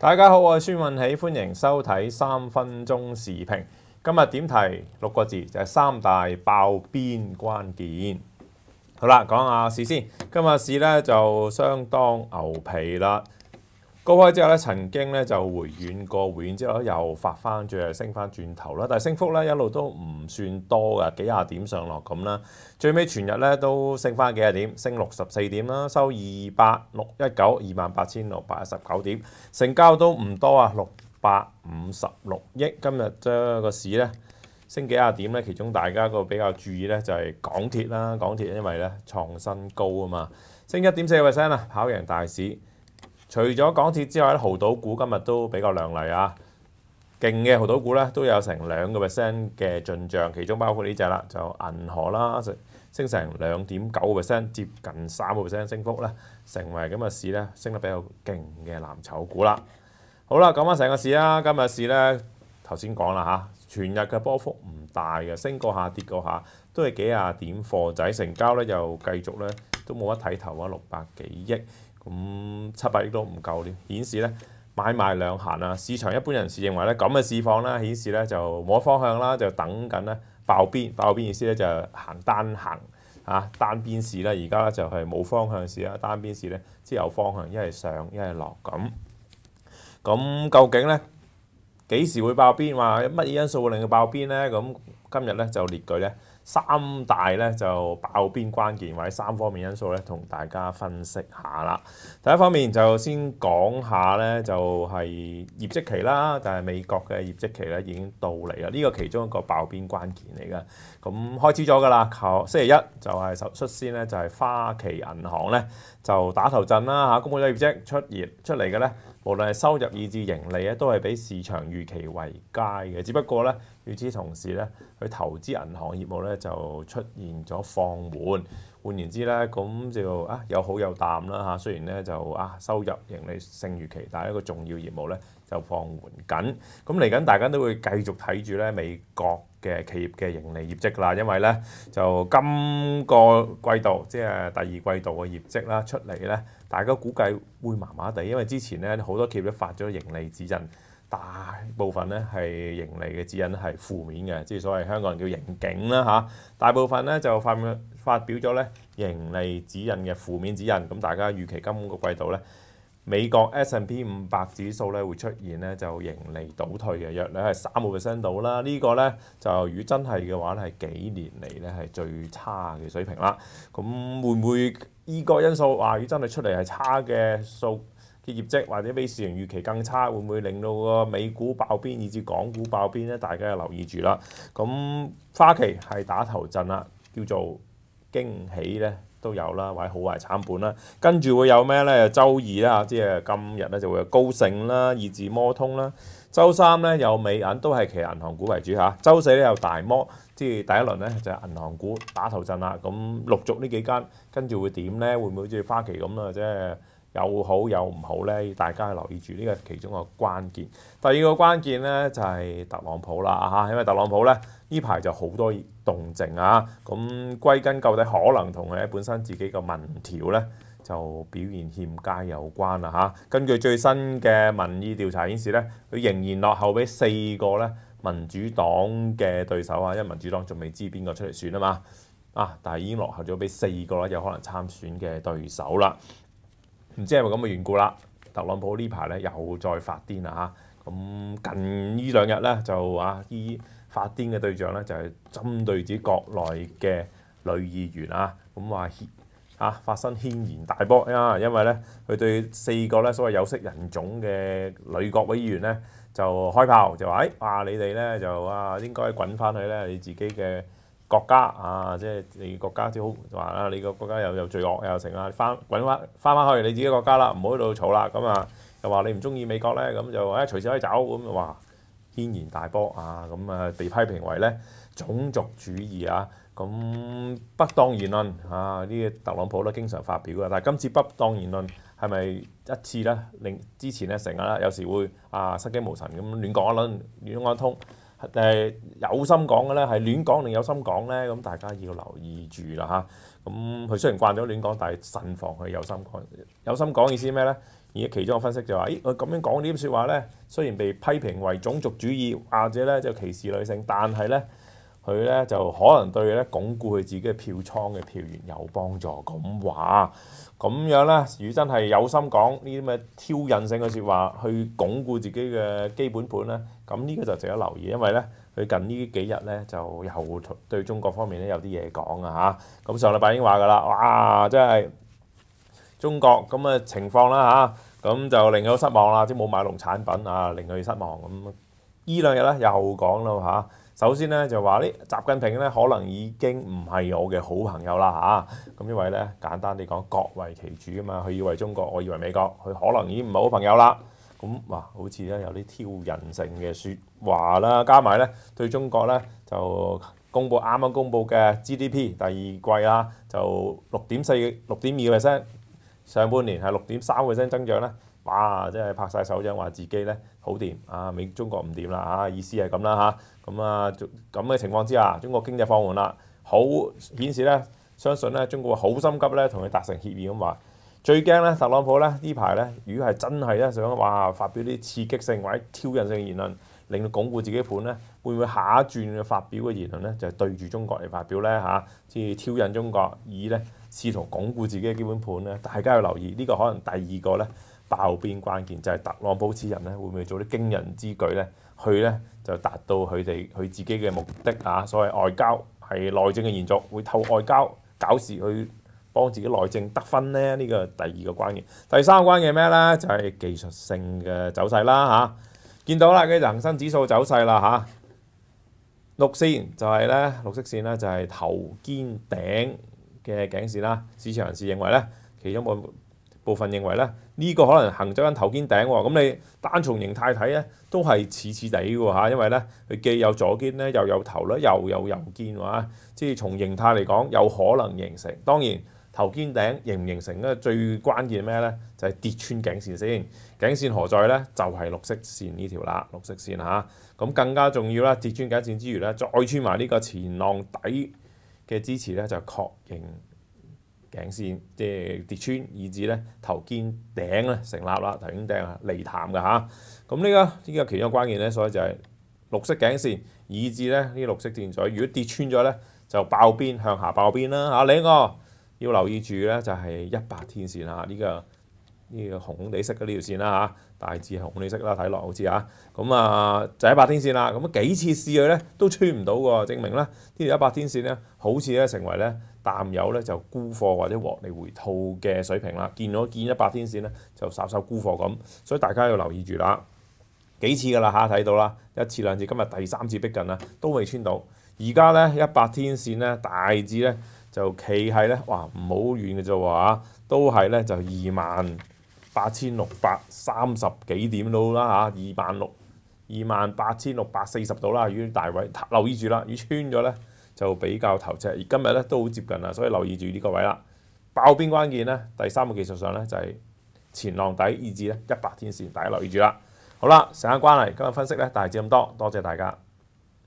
大家好，我系孙运喜，欢迎收睇三分钟视频。今日点题六个字就系三大爆边关键。好啦，讲下市先。今日市咧就相当牛皮啦。高開之後咧，曾經咧就回軟過，回軟之後咧又發翻，最後升翻轉頭啦。但係升幅咧一路都唔算多嘅，幾廿點上落咁啦。最尾全日咧都升翻幾廿點，升六十四點啦，收二百六一九二萬八千六百一十九點。成交都唔多啊，六百五十六億。今日將個市咧升幾廿點咧，其中大家個比較注意咧就係港鐵啦。港鐵因為咧創新高啊嘛，升一點四 percent 啊，跑贏大市。除咗港鐵之外咧，豪賭股今日都比較亮麗啊！勁嘅豪賭股咧都有成兩個 percent 嘅進漲，其中包括呢只啦，就銀河啦，升成兩點九 percent，接近三個 percent 升幅咧，成為今日市咧升得比較勁嘅藍籌股啦。好啦，講翻成個市啦，今日市咧頭先講啦嚇，全日嘅波幅唔大嘅，升過下跌過下都係幾廿點貨仔，成交咧又繼續咧都冇得睇頭啊，六百幾億。咁七百億都唔夠咧，顯示咧買賣兩行啊！市場一般人士認為咧，咁嘅市況啦，顯示咧就冇方向啦，就等緊咧爆邊。爆邊意思咧就行單行啊，單邊市啦。而家咧就係冇方向市啦，單邊市咧即有方向，一係上，一係落咁。咁究竟咧幾時會爆邊？話乜嘢因素會令佢爆邊咧？咁今日咧就列舉咧。三大咧就爆邊關鍵者三方面因素咧，同大家分析下啦。第一方面就先講下咧，就係業績期啦。但係美國嘅業績期咧已經到嚟啦，呢個其中一個爆邊關鍵嚟噶。咁開始咗噶啦，後星期一就係首率先咧，就係花旗銀行咧就打頭陣啦嚇，公布咗業績出業出嚟嘅咧。無論係收入以至盈利咧，都係比市場預期為佳嘅。只不過咧，與此同時咧，佢投資銀行業務咧就出現咗放緩。換言之咧，咁就啊有好有淡啦嚇。雖然咧就啊收入盈利勝預期，但係一個重要業務咧就放緩緊。咁嚟緊，大家都會繼續睇住咧美國。嘅企業嘅盈利業績啦，因為咧就今個季度即係第二季度嘅業績啦出嚟咧，大家估計會麻麻地，因為之前咧好多企業都發咗盈利指引，大部分咧係盈利嘅指引係負面嘅，即係所謂香港人叫營警啦嚇。大部分咧就發表發表咗咧盈利指引嘅負面指引，咁大家預期今個季度咧。美國 S p n P 五百指數咧會出現咧就盈利倒退嘅，約率係三個 percent 到啦。呢個咧就如果真係嘅話咧係幾年嚟咧係最差嘅水平啦。咁會唔會依個因素話果真係出嚟係差嘅數嘅業績或者比市盈預期更差，會唔會令到個美股爆邊以至港股爆邊咧？大家要留意住啦。咁花期係打頭陣啦，叫做驚喜咧。都有啦，或者好壞產品啦，跟住會有咩咧？周二啦，即係今日咧就會高盛啦、以至摩通啦。周三咧有美銀都係其銀行股為主嚇。周四咧有大摩，即係第一輪咧就係銀行股打頭陣啦。咁陸續呢幾間跟住會點咧？會唔會好似花旗咁啊？即係有好有唔好咧？大家留意住呢個其中個關鍵。第二個關鍵咧就係特朗普啦嚇，因為特朗普咧。呢排就好多動靜啊！咁歸根究底，可能同佢本身自己嘅民調呢。就表現欠佳有關啦嚇。根據最新嘅民意調查顯示咧，佢仍然落後俾四個咧民主黨嘅對手啊，因為民主黨仲未知邊個出嚟選啊嘛啊！但係已經落後咗俾四個啦，有可能參選嘅對手啦。唔知係咪咁嘅緣故啦？特朗普呢排咧又再發癲啦嚇！咁近呢兩日咧就啊依～發癲嘅對象咧就係針對自己國內嘅女議員啊，咁話牽啊發生牽然大波啊，因為咧佢對四個咧所謂有色人種嘅女國委議員咧就開炮，就話誒你哋咧就啊應該滾翻去咧你自己嘅國家啊，即係你國家啲好話啊，你個國家又又罪惡又成啊，翻滾翻翻翻去你自己國家啦，唔好喺度嘈啦，咁啊又話你唔中意美國咧，咁就誒隨時可以走咁話。天然大波啊，咁啊被批評為咧種族主義啊，咁不當言論啊，呢個特朗普都經常發表嘅。但係今次不當言論係咪一次咧？令之前咧成日啦，有時會啊失驚無神咁亂講一輪，亂講一通。誒有心講嘅咧係亂講定有心講咧？咁大家要留意住啦嚇。咁佢雖然慣咗亂講，但係慎防佢有心講。有心講意思咩咧？而其中嘅分析就話：咦，佢咁樣講呢啲説話咧，雖然被批評為種族主義或者咧就歧視女性，但係咧佢咧就可能對咧鞏固佢自己嘅票倉嘅票源有幫助。咁話咁樣咧，如果真係有心講呢啲咁嘅挑釁性嘅説話，去鞏固自己嘅基本盤咧，咁呢個就值得留意，因為咧佢近呢幾日咧就又對中國方面咧有啲嘢講啊嚇。咁上禮拜已經話㗎啦，哇！真係～中國咁嘅情況啦嚇，咁就令佢失望啦，即冇買農產品啊，令佢失望咁。依兩日咧又講啦嚇，首先咧就話呢習近平咧可能已經唔係我嘅好朋友啦嚇，咁因為咧簡單啲講各為其主啊嘛，佢以為中國，我以為美國，佢可能已經唔係好朋友啦。咁哇，好似咧有啲挑人性嘅説話啦，加埋咧對中國咧就公布啱啱公布嘅 G D P 第二季啦，就六點四六點二 percent。上半年係六點三個 percent 增長咧，哇！真係拍晒手掌，話自己咧好掂啊，美中國唔掂啦嚇，意思係咁啦嚇。咁啊，咁嘅情況之下，中國經濟放緩啦，好顯示咧，相信咧，中國好心急咧，同佢達成協議咁話。最驚咧，特朗普咧呢排咧，如果係真係咧，想哇發表啲刺激性或者挑釁性言論。令到鞏固自己盤咧，會唔會下一轉嘅發表嘅言論咧，就係對住中國嚟發表咧嚇，即係挑引中國，以咧試圖鞏固自己嘅基本盤咧。大家要留意呢個可能第二個咧爆邊關鍵就係特朗普此人咧，會唔會做啲驚人之舉咧？去咧就達到佢哋佢自己嘅目的啊，所謂外交係內政嘅延續，會透過外交搞事去幫自己內政得分咧。呢個第二個關鍵，第三個關鍵咩咧？就係技術性嘅走勢啦嚇。見到啦，嘅人生指數走勢啦嚇，綠線就係咧綠色線咧就係頭肩頂嘅頸線啦。市場人士認為咧，其中部部分認為咧，呢個可能行咗緊頭肩頂喎。咁你單從形態睇咧，都係似似地嘅嚇，因為咧佢既有左肩咧，又有頭咧，又有右肩喎。即係從形態嚟講有可能形成。當然。頭肩頂形唔形成咧，最關鍵咩咧？就係跌穿頸線先。頸線何在咧？就係綠色線呢條啦，綠色線嚇。咁更加重要啦，跌穿頸線之餘咧，再穿埋呢個前浪底嘅支持咧，就確認頸線即係跌穿，以至咧頭肩頂咧成立啦。頭肩頂啊離譜嘅嚇。咁呢個呢個其中關鍵咧，所以就係綠色頸線，以至咧呢綠色線咗。如果跌穿咗咧，就爆邊向下爆邊啦嚇。你一個？要留意住咧，就係一百天線啊！呢個呢個紅紅色嘅呢條線啦，嚇大致係紅地色啦，睇落好似嚇咁啊！就一百天線啦，咁啊幾次試佢咧都穿唔到喎，證明咧呢條一百天線咧好似咧成為咧淡友咧就沽貨或者獲利回吐嘅水平啦。見咗見一百天線咧就稍手沽貨咁，所以大家要留意住啦。幾次噶啦嚇，睇到啦一次兩次，今日第三次逼近啦，都未穿到。而家咧一百天線咧大致咧。就企喺咧，哇唔好遠嘅啫喎都係咧就二萬八千六百三十幾點到啦嚇，二萬六二萬八千六百四十度啦，於大位留意住啦，如穿咗咧就比較頭赤，而今日咧都好接近啦，所以留意住呢個位啦，爆邊關鍵咧，第三個技術上咧就係前浪底以至咧一百天線，大家留意住啦。好啦，時間關係今日分析咧，大致咁多，多謝大家。